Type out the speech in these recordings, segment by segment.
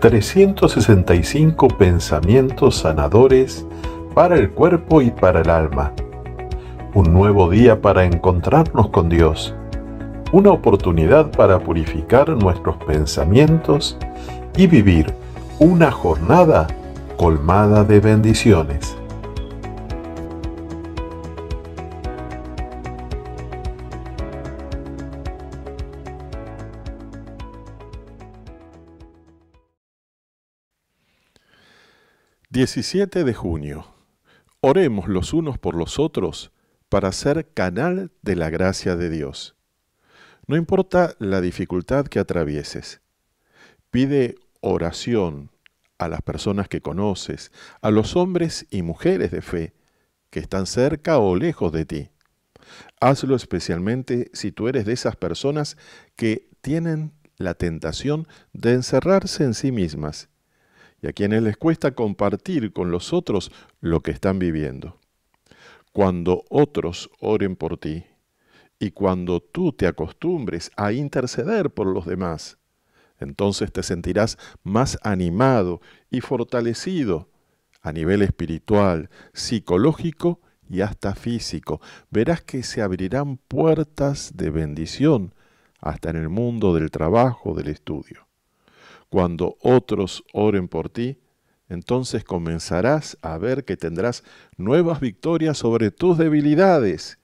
365 pensamientos sanadores para el cuerpo y para el alma. Un nuevo día para encontrarnos con Dios. Una oportunidad para purificar nuestros pensamientos y vivir una jornada colmada de bendiciones. 17 de junio. Oremos los unos por los otros para ser canal de la gracia de Dios. No importa la dificultad que atravieses, pide oración a las personas que conoces, a los hombres y mujeres de fe que están cerca o lejos de ti. Hazlo especialmente si tú eres de esas personas que tienen la tentación de encerrarse en sí mismas y a quienes les cuesta compartir con los otros lo que están viviendo. Cuando otros oren por ti y cuando tú te acostumbres a interceder por los demás, entonces te sentirás más animado y fortalecido a nivel espiritual, psicológico y hasta físico. Verás que se abrirán puertas de bendición hasta en el mundo del trabajo, del estudio cuando otros oren por ti, entonces comenzarás a ver que tendrás nuevas victorias sobre tus debilidades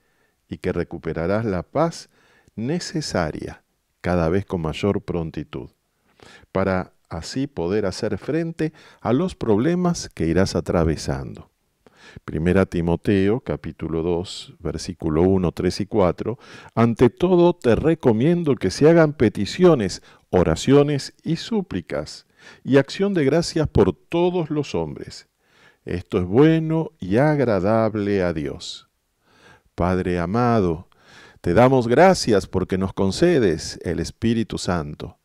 y que recuperarás la paz necesaria cada vez con mayor prontitud, para así poder hacer frente a los problemas que irás atravesando. Primera Timoteo capítulo 2 versículo 1, 3 y 4. Ante todo te recomiendo que se hagan peticiones, oraciones y súplicas, y acción de gracias por todos los hombres. Esto es bueno y agradable a Dios. Padre amado, te damos gracias porque nos concedes el Espíritu Santo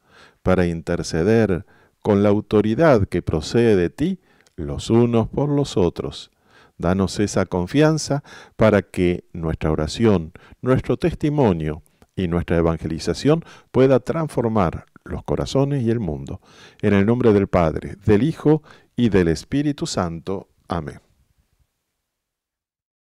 para interceder con la autoridad que procede de ti los unos por los otros. Danos esa confianza para que nuestra oración, nuestro testimonio y nuestra evangelización pueda transformar los corazones y el mundo. En el nombre del Padre, del Hijo y del Espíritu Santo. Amén.